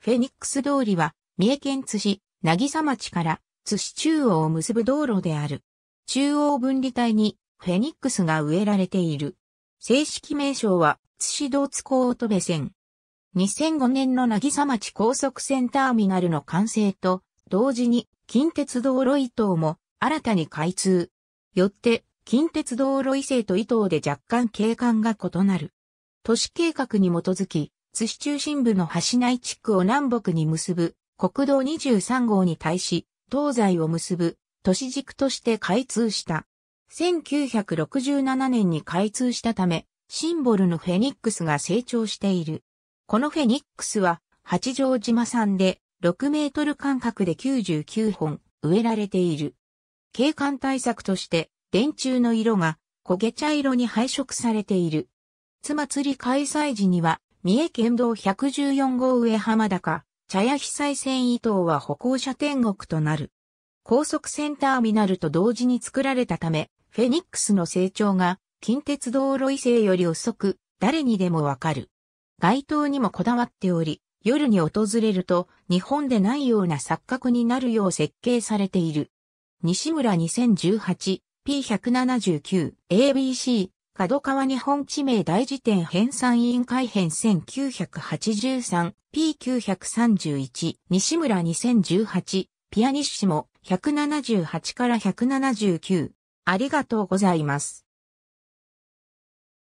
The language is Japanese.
フェニックス通りは、三重県津市、渚町から津市中央を結ぶ道路である。中央分離帯にフェニックスが植えられている。正式名称は津市道津港乙部線。2005年の渚町高速線ターミナルの完成と、同時に近鉄道路移等も新たに開通。よって、近鉄道路移勢と移等で若干景観が異なる。都市計画に基づき、津市中心部の橋内地区を南北に結ぶ国道23号に対し、東西を結ぶ都市軸として開通した。1967年に開通したため、シンボルのフェニックスが成長している。このフェニックスは、八丈島産で6メートル間隔で99本植えられている。景観対策として、電柱の色が焦げ茶色に配色されている。つまつり開催時には、三重県道114号上浜高、茶屋被災線伊藤は歩行者天国となる。高速線ターミナルと同時に作られたため、フェニックスの成長が近鉄道路移性より遅く、誰にでもわかる。街灯にもこだわっており、夜に訪れると日本でないような錯覚になるよう設計されている。西村 2018P179ABC 角川日本地名大辞典編纂委員会編 1983P931 西村2018ピアニッシモ178から179ありがとうございます。